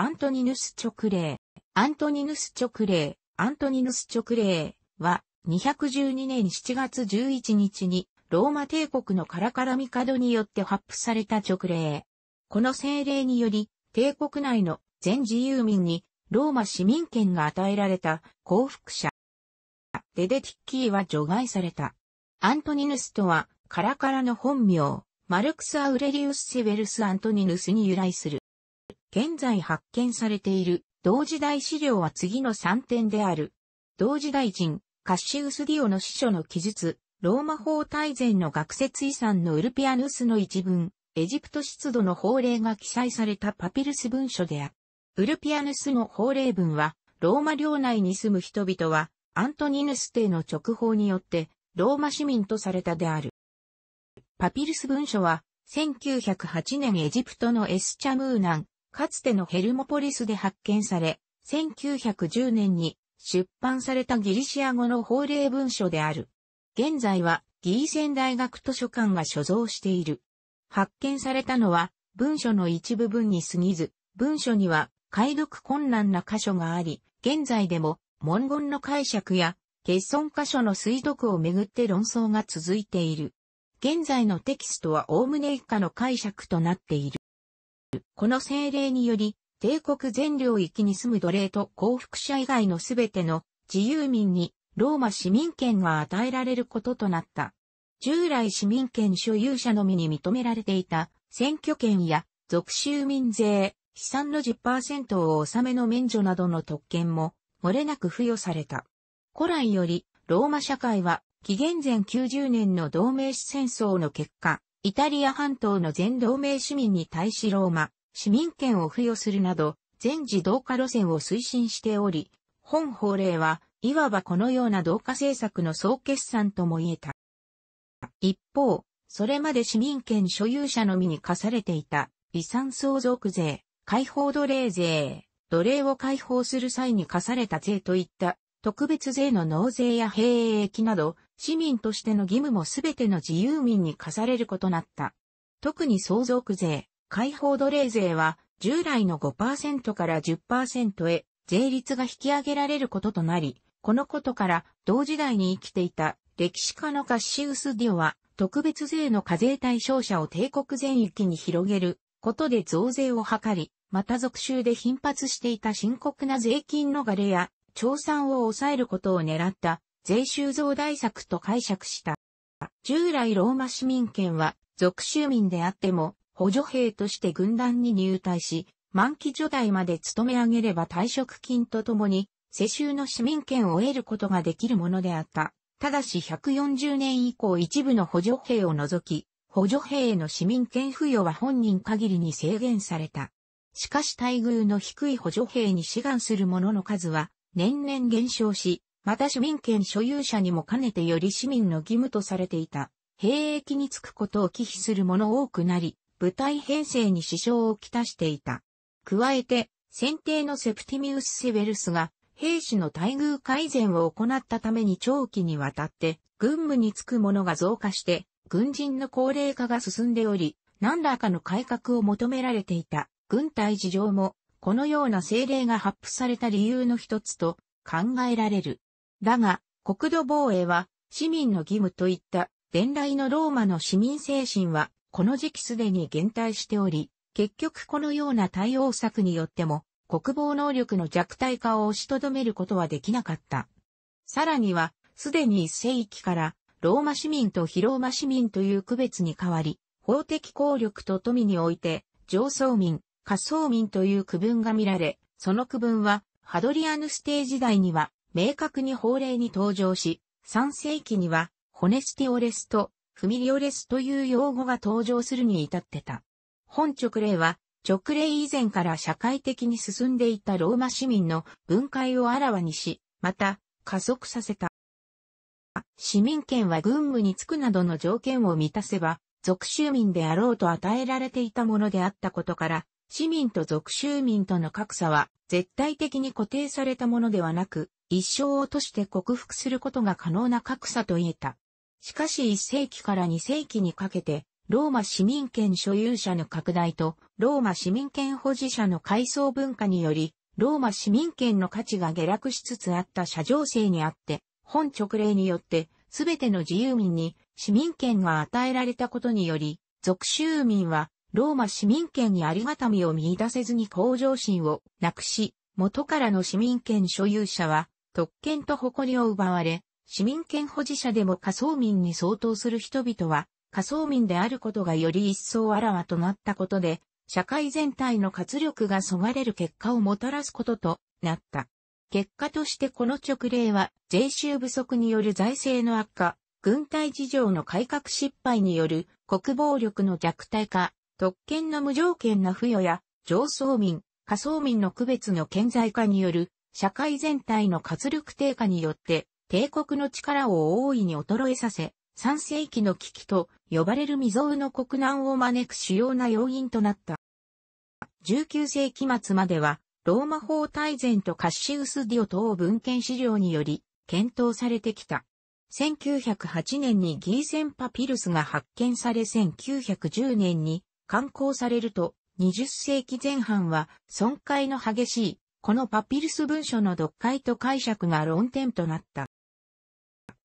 アントニヌス直令。アントニヌス直令、アントニヌス直令は、212年7月11日に、ローマ帝国のカラカラ帝によって発布された直令。この政令により、帝国内の全自由民に、ローマ市民権が与えられた降伏者。デデティッキーは除外された。アントニヌスとは、カラカラの本名、マルクス・アウレリウス・セベルス・アントニヌスに由来する。現在発見されている同時代資料は次の3点である。同時代人、カッシウス・ディオの司書の記述、ローマ法大全の学説遺産のウルピアヌスの一文、エジプト出土の法令が記載されたパピルス文書である。ウルピアヌスの法令文は、ローマ領内に住む人々は、アントニヌス帝の直報によって、ローマ市民とされたである。パピルス文書は、1908年エジプトのエスチャムーナン、かつてのヘルモポリスで発見され、1910年に出版されたギリシア語の法令文書である。現在はギーセン大学図書館が所蔵している。発見されたのは文書の一部分に過ぎず、文書には解読困難な箇所があり、現在でも文言の解釈や欠損箇所の推読をめぐって論争が続いている。現在のテキストは概ね以下の解釈となっている。この政令により、帝国全領域に住む奴隷と降伏者以外のすべての自由民にローマ市民権が与えられることとなった。従来市民権所有者のみに認められていた選挙権や属州民税、資産の10%を納めの免除などの特権も漏れなく付与された。古来よりローマ社会は紀元前90年の同盟史戦争の結果、イタリア半島の全同盟市民に対しローマ、市民権を付与するなど、全自動化路線を推進しており、本法令は、いわばこのような同化政策の総決算とも言えた。一方、それまで市民権所有者のみに課されていた遺産相続税、解放奴隷税、奴隷を解放する際に課された税といった特別税の納税や兵役など市民としての義務もすべての自由民に課されることなった。特に相続税、解放奴隷税は従来の5%から10%へ税率が引き上げられることとなり、このことから同時代に生きていた歴史家のカッシウス・ディオは特別税の課税対象者を帝国全域に広げることで増税を図り、また続州で頻発していた深刻な税金のガれや、調産を抑えることを狙った税収増大策と解釈した。従来ローマ市民権は、属州民であっても、補助兵として軍団に入隊し、満期除隊まで勤め上げれば退職金とともに、世襲の市民権を得ることができるものであった。ただし140年以降一部の補助兵を除き、補助兵への市民権付与は本人限りに制限された。しかし待遇の低い補助兵に志願する者の数は年々減少し、また市民権所有者にも兼ねてより市民の義務とされていた、兵役に就くことを忌避する者多くなり、部隊編成に支障をきたしていた。加えて、選定のセプティミウス・セベルスが、兵士の待遇改善を行ったために長期にわたって、軍務に就く者が増加して、軍人の高齢化が進んでおり、何らかの改革を求められていた、軍隊事情も、このような政令が発布された理由の一つと考えられる。だが、国土防衛は市民の義務といった伝来のローマの市民精神はこの時期すでに減退しており、結局このような対応策によっても国防能力の弱体化を押しとどめることはできなかった。さらには、すでに一世紀からローマ市民と非ローマ市民という区別に変わり、法的効力と富において上層民、下層民という区分が見られ、その区分はハドリアヌステー時代には明確に法令に登場し、3世紀には、ホネスティオレスと、フミリオレスという用語が登場するに至ってた。本直令は、直令以前から社会的に進んでいたローマ市民の分解をあらわにし、また、加速させた。市民権は軍務に就くなどの条件を満たせば、属州民であろうと与えられていたものであったことから、市民と属州民との格差は絶対的に固定されたものではなく、一生を落として克服することが可能な格差と言えた。しかし1世紀から2世紀にかけて、ローマ市民権所有者の拡大と、ローマ市民権保持者の階層文化により、ローマ市民権の価値が下落しつつあった社情勢にあって、本直令によって、すべての自由民に市民権が与えられたことにより、属州民はローマ市民権にありがたみを見出せずに向上心をなくし、元からの市民権所有者は、特権と誇りを奪われ、市民権保持者でも仮想民に相当する人々は、仮想民であることがより一層あらわとなったことで、社会全体の活力がそがれる結果をもたらすこととなった。結果としてこの直令は、税収不足による財政の悪化、軍隊事情の改革失敗による国防力の弱体化、特権の無条件な付与や、上層民、下層民の区別の顕在化による、社会全体の活力低下によって、帝国の力を大いに衰えさせ、三世紀の危機と呼ばれる未曾有の国難を招く主要な要因となった。19世紀末までは、ローマ法大全とカッシウス・ディオ等文献資料により、検討されてきた。1908年にギーセンパピルスが発見され1910年に刊行されると、20世紀前半は損壊の激しい、このパピルス文書の読解と解釈が論点となった。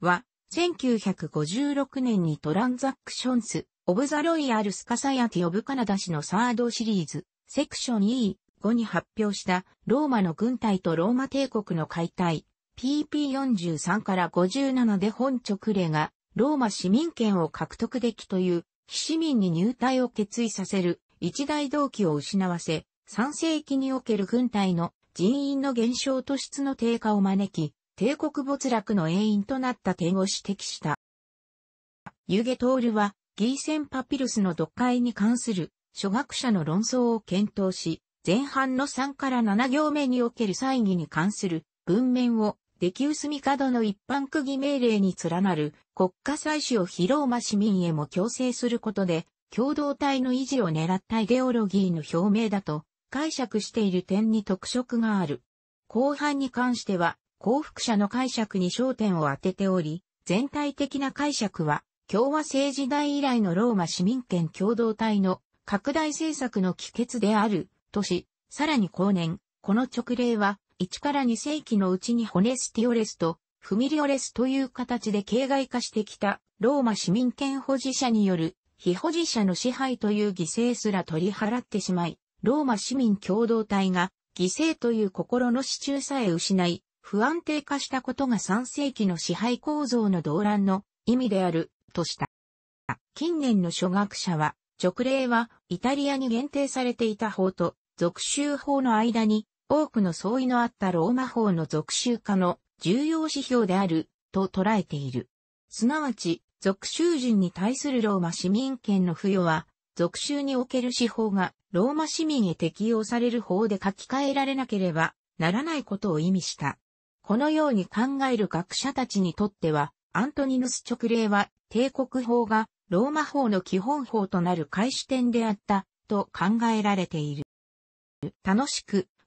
は、1956年にトランザクションス、オブザロイヤルスカサヤティオブカナダ氏のサードシリーズ、セクション E、後に発表したローマの軍隊とローマ帝国の解体 PP43 から57で本直令がローマ市民権を獲得できという市民に入隊を決意させる一大動機を失わせ、3世紀における軍隊の人員の減少と質の低下を招き、帝国没落の原因となった点を指摘した。ユゲトールは、ギーセンパピルスの読解に関する諸学者の論争を検討し、前半の3から7行目における祭儀に関する文面を来薄み角の一般区議命令に連なる国家祭祀を広間市民へも強制することで、共同体の維持を狙ったイデオロギーの表明だと解釈している点に特色がある。後半に関しては、幸福者の解釈に焦点を当てており、全体的な解釈は、共和政治代以来のローマ市民権共同体の拡大政策の帰結である、とし、さらに後年、この直令は、1から2世紀のうちにホネスティオレスとフミリオレスという形で形骸化してきたローマ市民権保持者による非保持者の支配という犠牲すら取り払ってしまい、ローマ市民共同体が犠牲という心の支柱さえ失い、不安定化したことが3世紀の支配構造の動乱の意味であるとした。近年の諸学者は、直令はイタリアに限定されていた法と属州法の間に多くの相違のあったローマ法の属州化の重要指標であると捉えている。すなわち、属州人に対するローマ市民権の付与は、属州における司法がローマ市民へ適用される法で書き換えられなければならないことを意味した。このように考える学者たちにとっては、アントニヌス直令は帝国法がローマ法の基本法となる開始点であったと考えられている。楽しく